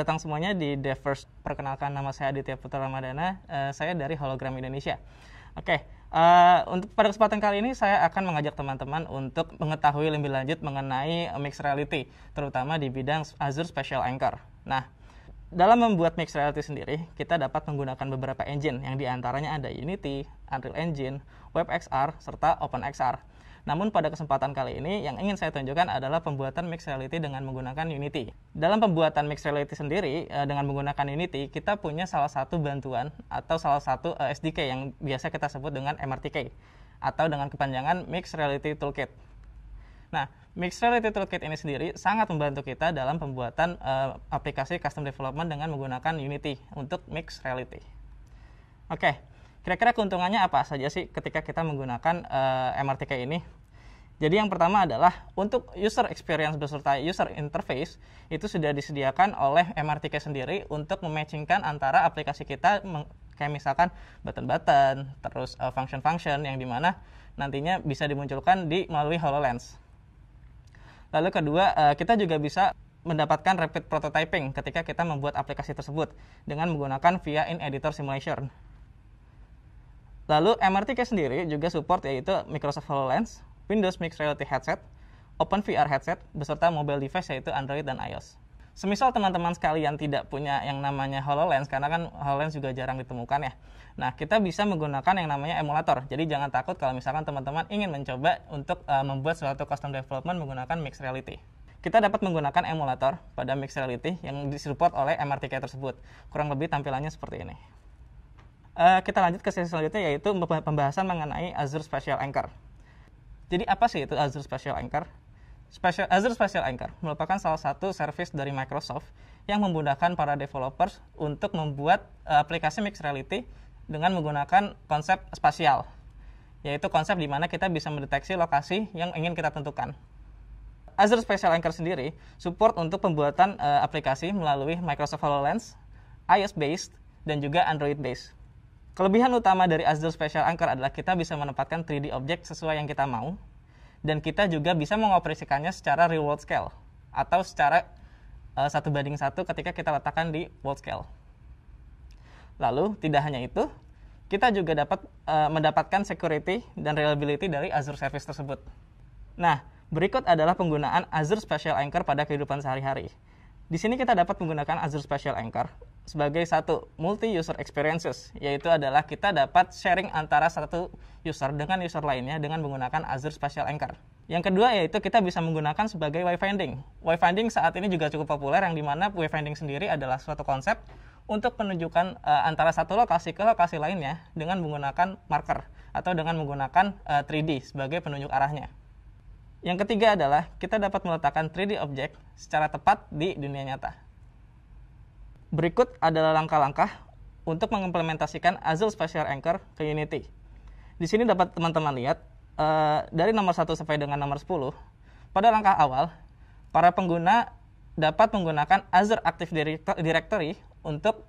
datang semuanya di The First. Perkenalkan nama saya Aditya Putra Ramadana. Uh, saya dari Hologram Indonesia. Oke, okay, uh, eh, untuk pada kesempatan kali ini saya akan mengajak teman-teman untuk mengetahui lebih lanjut mengenai mixed reality, terutama di bidang Azure Special Anchor. Nah, dalam membuat mixed reality sendiri, kita dapat menggunakan beberapa engine yang diantaranya ada Unity, Unreal Engine, WebXR, serta OpenXR. Namun pada kesempatan kali ini yang ingin saya tunjukkan adalah pembuatan mixed reality dengan menggunakan Unity. Dalam pembuatan mixed reality sendiri eh, dengan menggunakan Unity, kita punya salah satu bantuan atau salah satu eh, SDK yang biasa kita sebut dengan MRTK atau dengan kepanjangan Mixed Reality Toolkit. Nah, Mixed Reality Toolkit ini sendiri sangat membantu kita dalam pembuatan uh, aplikasi custom development dengan menggunakan Unity untuk Mixed Reality. Oke, okay. Kira-kira keuntungannya apa saja sih ketika kita menggunakan uh, eh, MRTK ini? Jadi yang pertama adalah untuk user experience beserta user interface itu sudah disediakan oleh MRTK sendiri untuk mematchingkan antara aplikasi kita kayak misalkan button-button, terus eh, function-function yang dimana nantinya bisa dimunculkan di melalui HoloLens. Lalu kedua, eh, kita juga bisa mendapatkan rapid prototyping ketika kita membuat aplikasi tersebut dengan menggunakan via in editor simulation. Lalu MRTK sendiri juga support yaitu Microsoft HoloLens, Windows Mixed Reality Headset, OpenVR headset, beserta mobile device yaitu Android dan iOS. Semisal teman-teman sekalian tidak punya yang namanya HoloLens, karena kan HoloLens juga jarang ditemukan ya. Nah, kita bisa menggunakan yang namanya emulator. Jadi jangan takut kalau misalkan teman-teman ingin mencoba untuk uh, membuat suatu custom development menggunakan mixed reality kita dapat menggunakan emulator pada mixed reality yang disupport oleh MRTK tersebut. Kurang lebih tampilannya seperti ini. Eh, kita lanjut ke sesi selanjutnya yaitu pembahasan mengenai Azure Special Anchor. Jadi apa sih itu Azure Special Anchor? Special, Azure Special Anchor merupakan salah satu service dari Microsoft yang memudahkan para developers untuk membuat uh, aplikasi mixed reality dengan menggunakan konsep spasial, yaitu konsep di mana kita bisa mendeteksi lokasi yang ingin kita tentukan. Azure Special Anchor sendiri support untuk pembuatan uh, aplikasi melalui Microsoft HoloLens, iOS-based, dan juga Android-based. Kelebihan utama dari Azure Special Anchor adalah kita bisa menempatkan 3D objek sesuai yang kita mau, dan kita juga bisa mengoperasikannya secara real world scale atau secara eh, satu uh, banding satu ketika kita letakkan di world scale. Lalu tidak hanya itu, kita juga dapat uh, mendapatkan security dan reliability dari Azure Service tersebut. Nah, berikut adalah penggunaan Azure Special Anchor pada kehidupan sehari-hari. Di sini kita dapat menggunakan Azure Special Anchor sebagai satu multi user experiences, yaitu adalah kita dapat sharing antara satu user dengan user lainnya dengan menggunakan Azure Special Anchor. Yang kedua yaitu kita bisa menggunakan sebagai wayfinding. Wayfinding saat ini juga cukup populer yang dimana wayfinding sendiri adalah suatu konsep untuk menunjukkan uh, antara satu lokasi ke lokasi lainnya dengan menggunakan marker atau dengan menggunakan uh, eh, 3D sebagai penunjuk arahnya. Yang ketiga adalah kita dapat meletakkan 3D objek secara tepat di dunia nyata. Berikut adalah langkah-langkah untuk mengimplementasikan Azure Spatial Anchor ke Unity. Di sini dapat teman-teman lihat eh, dari nomor 1 sampai dengan nomor 10, pada langkah awal para pengguna dapat menggunakan Azure Active Directory untuk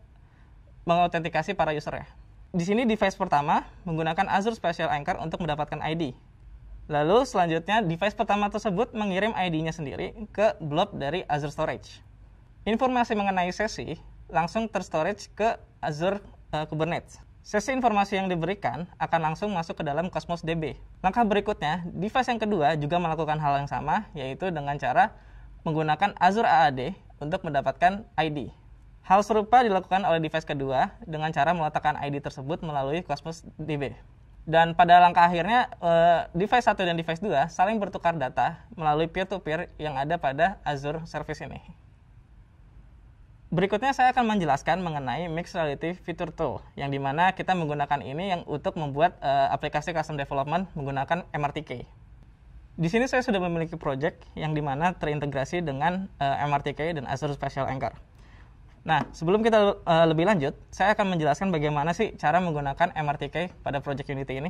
mengautentikasi para usernya. Di sini device pertama menggunakan Azure Spatial Anchor untuk mendapatkan ID Lalu selanjutnya device pertama tersebut mengirim ID-nya sendiri ke blob dari Azure Storage. Informasi mengenai sesi langsung terstorage ke Azure uh, Kubernetes. Sesi informasi yang diberikan akan langsung masuk ke dalam Cosmos DB. Langkah berikutnya, device yang kedua juga melakukan hal yang sama, yaitu dengan cara menggunakan Azure AAD untuk mendapatkan ID. Hal serupa dilakukan oleh device kedua dengan cara meletakkan ID tersebut melalui Cosmos DB dan pada langkah akhirnya eh, device 1 dan device 2 saling bertukar data melalui peer-to-peer -peer yang ada pada Azure Service ini. Berikutnya saya akan menjelaskan mengenai Mixed Reality Feature Tool yang dimana kita menggunakan ini yang untuk membuat eh, aplikasi custom development menggunakan MRTK. Di sini saya sudah memiliki project yang dimana terintegrasi dengan eh, MRTK dan Azure Special Anchor. Nah, sebelum kita uh, lebih lanjut, saya akan menjelaskan bagaimana sih cara menggunakan MRTK pada Project Unity ini.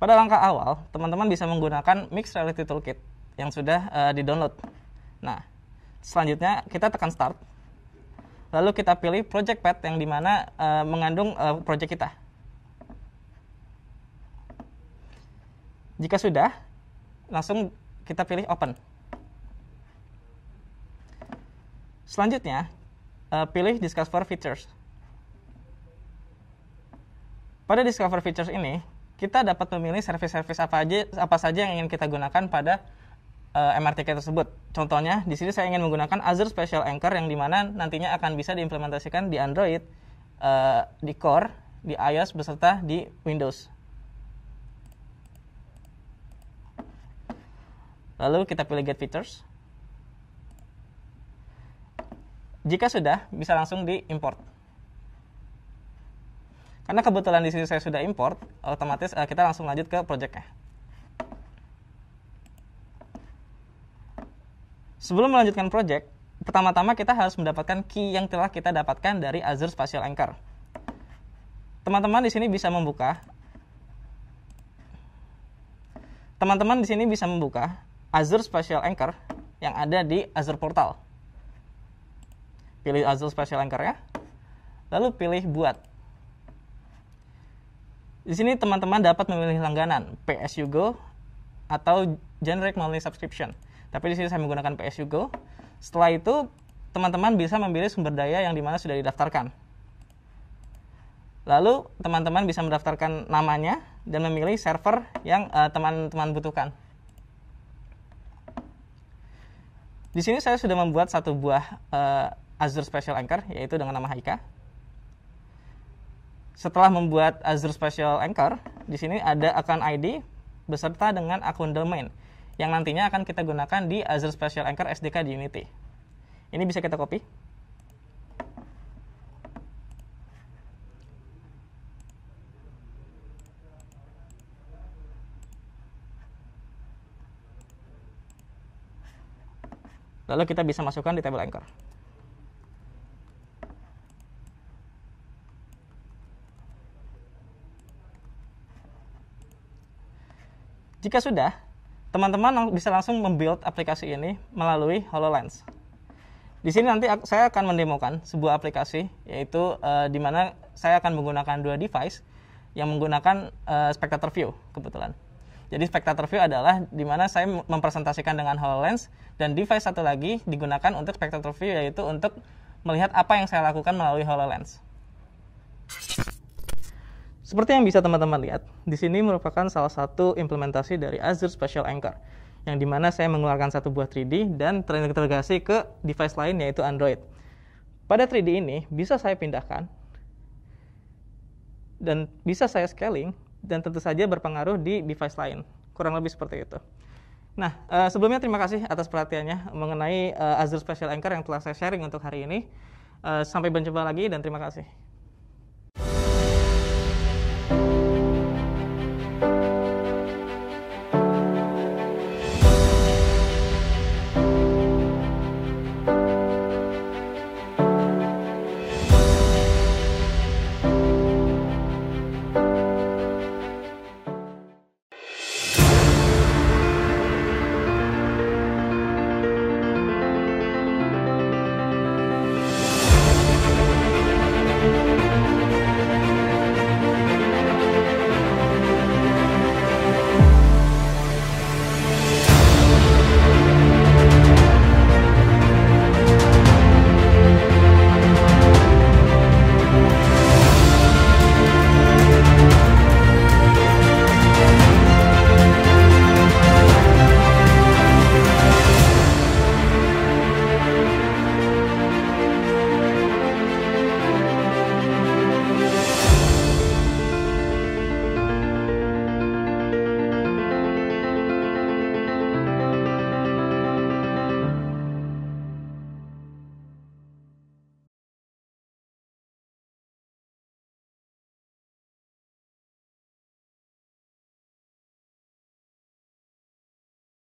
Pada langkah awal, teman-teman bisa menggunakan Mixed Reality Toolkit yang sudah uh, di-download. Nah, selanjutnya kita tekan Start. Lalu kita pilih Project Path yang dimana uh, eh, mengandung uh, project kita. Jika sudah, langsung kita pilih Open. Selanjutnya, uh, pilih Discover Features. Pada Discover Features ini, kita dapat memilih service-service apa aja apa saja yang ingin kita gunakan pada uh, eh, MRTK tersebut. Contohnya, di sini saya ingin menggunakan Azure Special Anchor yang dimana nantinya akan bisa diimplementasikan di Android, uh, di Core, di iOS, beserta di Windows. Lalu kita pilih Get Features. Jika sudah, bisa langsung diimport. Karena kebetulan di sini saya sudah import, otomatis uh, kita langsung lanjut ke projectnya. Sebelum melanjutkan project, pertama-tama kita harus mendapatkan key yang telah kita dapatkan dari Azure Spatial Anchor. Teman-teman di sini bisa membuka Teman-teman di sini bisa membuka Azure Spatial Anchor yang ada di Azure Portal. Pilih Azul Special anchor ya. Lalu pilih buat. Di sini teman-teman dapat memilih langganan PSU Go atau generic monthly subscription. Tapi di sini saya menggunakan PSU Go. Setelah itu teman-teman bisa memilih sumber daya yang dimana sudah didaftarkan. Lalu teman-teman bisa mendaftarkan namanya dan memilih server yang eh, teman-teman uh, butuhkan. Di sini saya sudah membuat satu buah uh, Azure Special Anchor yaitu dengan nama Haika. Setelah membuat Azure Special Anchor, di sini ada akun ID beserta dengan akun domain yang nantinya akan kita gunakan di Azure Special Anchor SDK di Unity. Ini bisa kita copy. Lalu kita bisa masukkan di table anchor. Jika sudah, teman-teman bisa langsung membuild aplikasi ini melalui HoloLens. Di sini nanti saya akan mendemokan sebuah aplikasi, yaitu uh, di mana saya akan menggunakan dua device yang menggunakan uh, spectator view kebetulan. Jadi spectator view adalah di mana saya mempresentasikan dengan HoloLens dan device satu lagi digunakan untuk spectator view yaitu untuk melihat apa yang saya lakukan melalui HoloLens. Seperti yang bisa teman-teman lihat, di sini merupakan salah satu implementasi dari Azure Special Anchor, yang dimana saya mengeluarkan satu buah 3D dan terintegrasi ke device lain yaitu Android. Pada 3D ini bisa saya pindahkan dan bisa saya scaling dan tentu saja berpengaruh di device lain. Kurang lebih seperti itu. Nah, eh, sebelumnya terima kasih atas perhatiannya mengenai eh, Azure Special Anchor yang telah saya sharing untuk hari ini. Eh, sampai berjumpa lagi dan terima kasih.